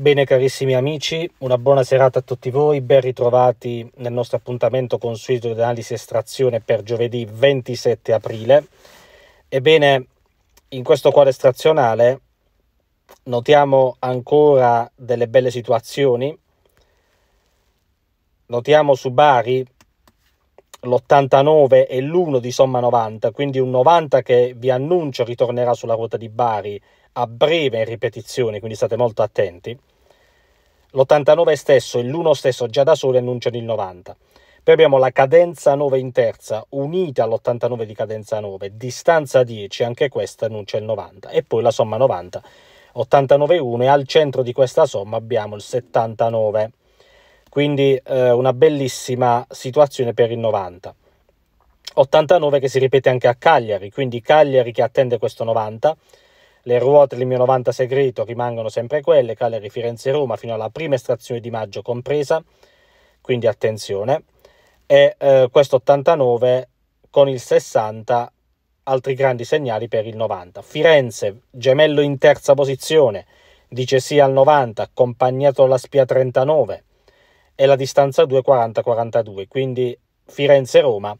Bene carissimi amici, una buona serata a tutti voi, ben ritrovati nel nostro appuntamento consueto di analisi estrazione per giovedì 27 aprile. Ebbene, in questo quadro estrazionale notiamo ancora delle belle situazioni. Notiamo su Bari l'89 e l'1 di somma 90, quindi un 90 che vi annuncio ritornerà sulla ruota di Bari a breve ripetizione, quindi state molto attenti. L'89 stesso e l'1 stesso già da soli annunciano il 90. Poi abbiamo la cadenza 9 in terza unita all'89 di cadenza 9, distanza 10, anche questa annuncia il 90. E poi la somma 90, 89-1 e al centro di questa somma abbiamo il 79. Quindi eh, una bellissima situazione per il 90. 89 che si ripete anche a Cagliari, quindi Cagliari che attende questo 90 le ruote del mio 90 segreto rimangono sempre quelle, Cagliari, Firenze Roma fino alla prima estrazione di maggio compresa, quindi attenzione. E eh, questo 89 con il 60 altri grandi segnali per il 90. Firenze, gemello in terza posizione, dice sì al 90, accompagnato dalla spia 39 e la distanza 240 42 quindi Firenze-Roma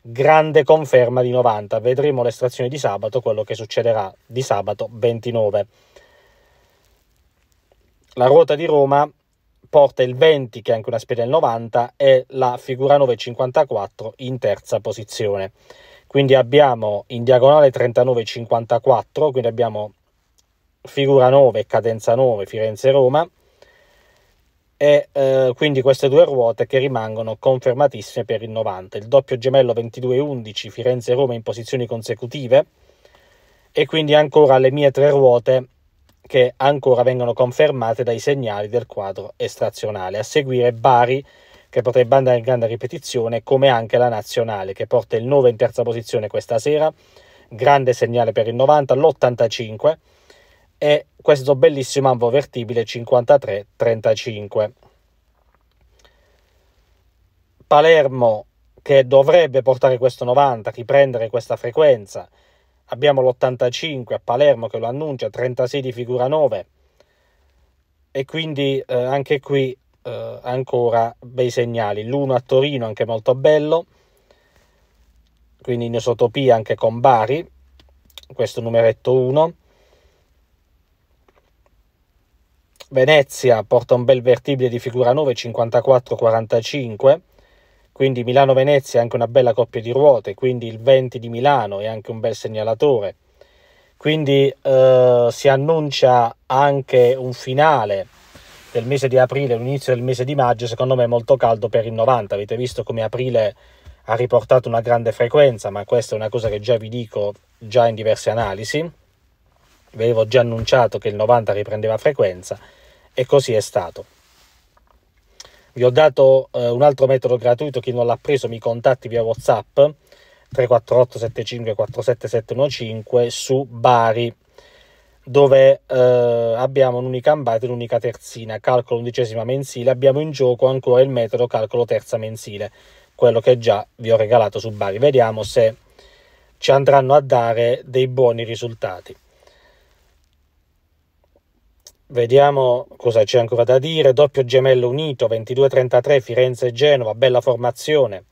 grande conferma di 90. Vedremo l'estrazione di sabato, quello che succederà di sabato 29. La ruota di Roma porta il 20, che è anche una specie del 90, e la figura 954 in terza posizione. Quindi abbiamo in diagonale 39,54, quindi abbiamo figura 9, cadenza 9, Firenze-Roma, e eh, quindi queste due ruote che rimangono confermatissime per il 90. Il doppio gemello 22-11 Firenze-Roma in posizioni consecutive e quindi ancora le mie tre ruote che ancora vengono confermate dai segnali del quadro estrazionale. A seguire Bari che potrebbe andare in grande ripetizione, come anche la nazionale che porta il 9 in terza posizione questa sera, grande segnale per il 90, l'85 e questo bellissimo ambo vertibile 53-35. Palermo che dovrebbe portare questo 90, riprendere questa frequenza. Abbiamo l'85 a Palermo che lo annuncia, 36 di figura 9 e quindi eh, anche qui eh, ancora bei segnali. L'1 a Torino anche molto bello, quindi in esotopia anche con Bari, questo numeretto 1 Venezia porta un bel vertibile di figura 9, 54-45, quindi Milano-Venezia è anche una bella coppia di ruote, quindi il 20 di Milano è anche un bel segnalatore. Quindi eh, si annuncia anche un finale del mese di aprile, l'inizio del mese di maggio, secondo me è molto caldo per il 90. Avete visto come aprile ha riportato una grande frequenza, ma questa è una cosa che già vi dico già in diverse analisi. Vi avevo già annunciato che il 90 riprendeva frequenza e così è stato. Vi ho dato eh, un altro metodo gratuito, chi non l'ha preso mi contatti via Whatsapp 348 75 47 su Bari dove eh, abbiamo un'unica ambata e un'unica terzina, calcolo undicesima mensile, abbiamo in gioco ancora il metodo calcolo terza mensile, quello che già vi ho regalato su Bari. Vediamo se ci andranno a dare dei buoni risultati. Vediamo cosa c'è ancora da dire. Doppio gemello unito 22-33 Firenze-Genova, bella formazione.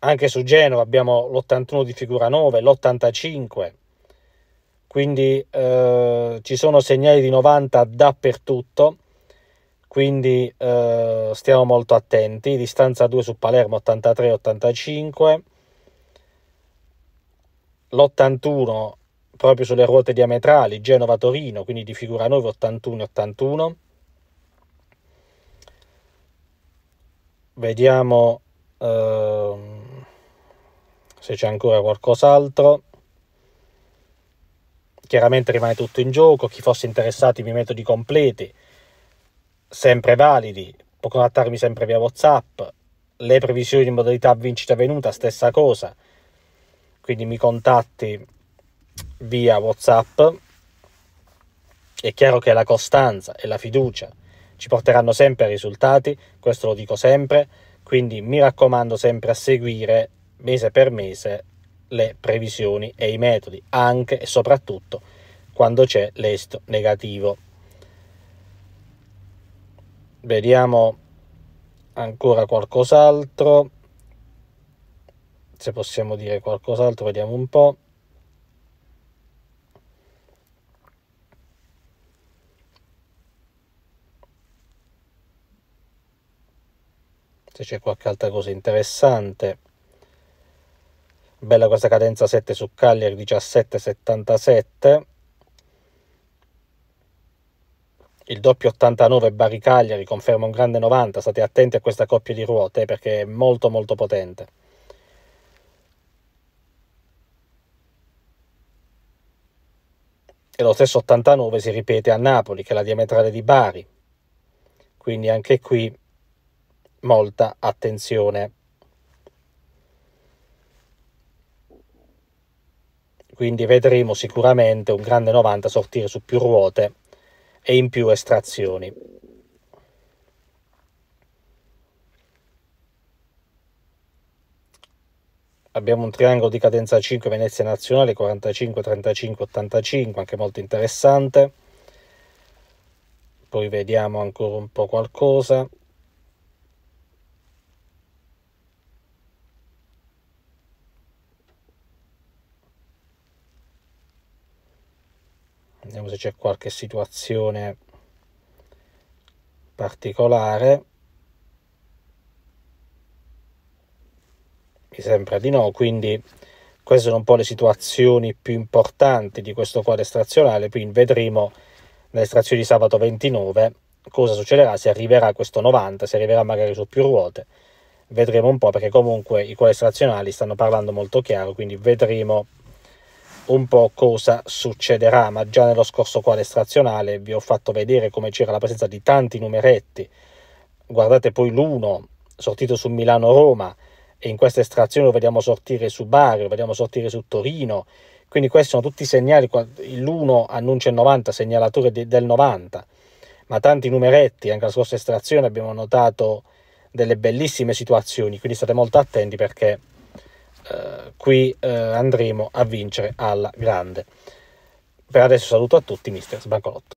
Anche su Genova abbiamo l'81 di figura 9, l'85. Quindi eh, ci sono segnali di 90 dappertutto. Quindi eh, stiamo molto attenti. Distanza 2 su Palermo 83-85. L'81 proprio sulle ruote diametrali Genova-Torino, quindi di figura 9 81-81. Vediamo eh, se c'è ancora qualcos'altro. Chiaramente rimane tutto in gioco, chi fosse interessato i miei metodi completi, sempre validi, può contattarmi sempre via Whatsapp, le previsioni in modalità vincita venuta, stessa cosa, quindi mi contatti via WhatsApp. È chiaro che la costanza e la fiducia ci porteranno sempre a risultati, questo lo dico sempre, quindi mi raccomando sempre a seguire mese per mese le previsioni e i metodi, anche e soprattutto quando c'è l'esito negativo. Vediamo ancora qualcos'altro, se possiamo dire qualcos'altro, vediamo un po'. se c'è qualche altra cosa interessante. Bella questa cadenza 7 su Cagliari 17,77. Il doppio 89 Bari Cagliari conferma un grande 90. State attenti a questa coppia di ruote eh, perché è molto molto potente. E lo stesso 89 si ripete a Napoli, che è la diametrale di Bari. Quindi anche qui molta attenzione. Quindi vedremo sicuramente un grande 90 sortire su più ruote e in più estrazioni. Abbiamo un triangolo di cadenza 5 Venezia Nazionale 45, 35, 85, anche molto interessante. Poi vediamo ancora un po' qualcosa. vediamo se c'è qualche situazione particolare mi sembra di no quindi queste sono un po' le situazioni più importanti di questo quadro estrazionale quindi vedremo nelle estrazioni di sabato 29 cosa succederà se arriverà questo 90 se arriverà magari su più ruote vedremo un po' perché comunque i quadri estrazionali stanno parlando molto chiaro quindi vedremo un po' cosa succederà, ma già nello scorso quadro quadestrazionale vi ho fatto vedere come c'era la presenza di tanti numeretti. Guardate poi l'1 sortito su Milano-Roma e in questa estrazione lo vediamo sortire su Bari, lo vediamo sortire su Torino. Quindi questi sono tutti segnali, l'1 annuncia il 90, segnalatore del 90, ma tanti numeretti, anche la scorsa estrazione abbiamo notato delle bellissime situazioni, quindi state molto attenti perché eh, qui eh, andremo a vincere alla grande. Per adesso saluto a tutti, mister Sbancolotto.